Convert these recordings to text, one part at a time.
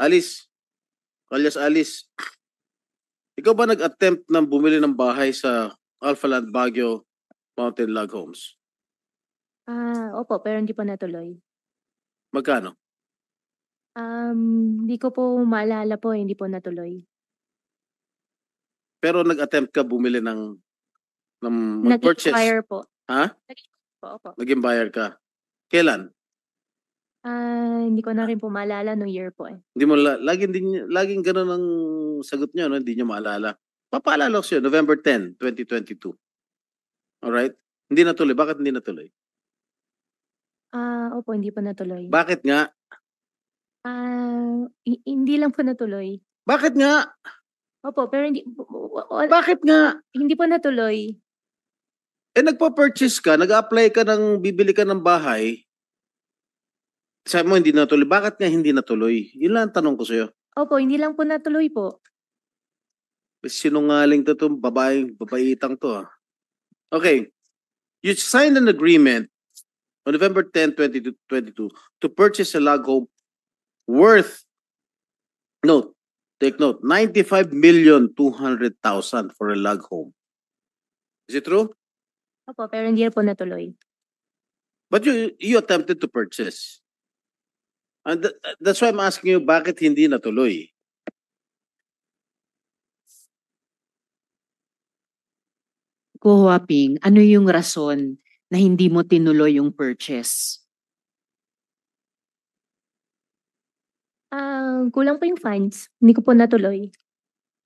Alice. Alias Alice. Ikaw ba nag-attempt ng bumili ng bahay sa Alpha Land Baguio Mountain Log Homes? Ah, opo, pero hindi pa natuloy. Magkano? Um, hindi ko po maalala po, hindi po natuloy. Pero nag-attempt ka bumili ng ng purchase Nag-expire po. Ha? Naging, expire po, opo. Naging buyer ka. Kailan? Ah, hindi ko na ah. rin po maalala no year po eh. Hindi mo la- laging din laging ganoon ang sagot niyo, no? Hindi niyo maalala. Papaalala ko siya, November 10, 2022. All right? Hindi natuloy. Bakit hindi natuloy? Ah, opo, hindi pa natuloy. Bakit nga? Ah, hi- hindi lang po natuloy. Bakit nga? Opo, pero hindi w- Bakit nga? hindi po natuloy. Eh nagpa-purchase ka, nag-apply ka ng bibili ka ng bahay, sabi mo hindi natuloy. Bakit nga hindi natuloy? Yun lang ang tanong ko sa'yo. Opo, hindi lang po natuloy po. Sinungaling to itong babaeng babaitang to. Ah. Okay. You signed an agreement on November 10, 2022 to purchase a log home worth, note, take note, 95,200,000 for a log home. Is it true? Opo, pero hindi po natuloy. But you you attempted to purchase. And th- that's why I'm asking you, bakit hindi natuloy? Kuwaping, ano yung rason na hindi mo tinuloy yung purchase? Ah, kulang po yung funds. Hindi ko po natuloy.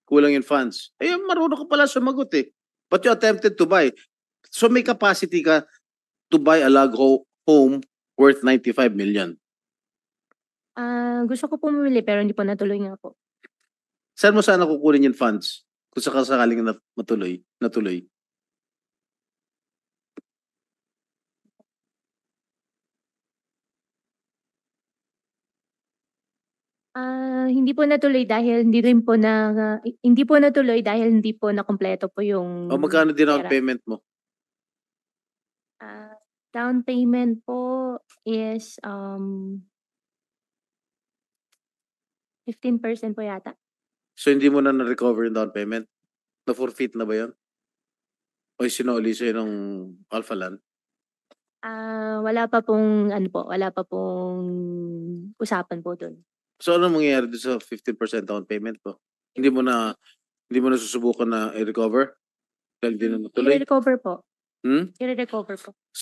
Kulang yung funds. Eh, marunong ka pala sumagot eh. But you attempted to buy. So may capacity ka to buy a log home worth 95 million. Ah, gusto ko pong bumili pero hindi po natuloy nga po. Saan mo sana kukunin yung funds? Kung sakasakaling na matuloy, natuloy. Ah, hindi po natuloy dahil hindi rin po na hindi po natuloy dahil hindi po na nakumpleto po yung O magkano din ang payment mo? Ah, down payment po is um 15% po yata. So hindi mo na na-recover yung down payment? Na-forfeit na ba yun? O sinauli sa'yo ng Alpha Land? Ah, wala pa pong ano po, wala pa pong usapan po doon. So ano mangyayari doon sa 15% down payment po? Hindi mo na hindi mo na susubukan na i-recover? Dahil di na natuloy? Hmm, i-recover po. Hmm? I-recover po.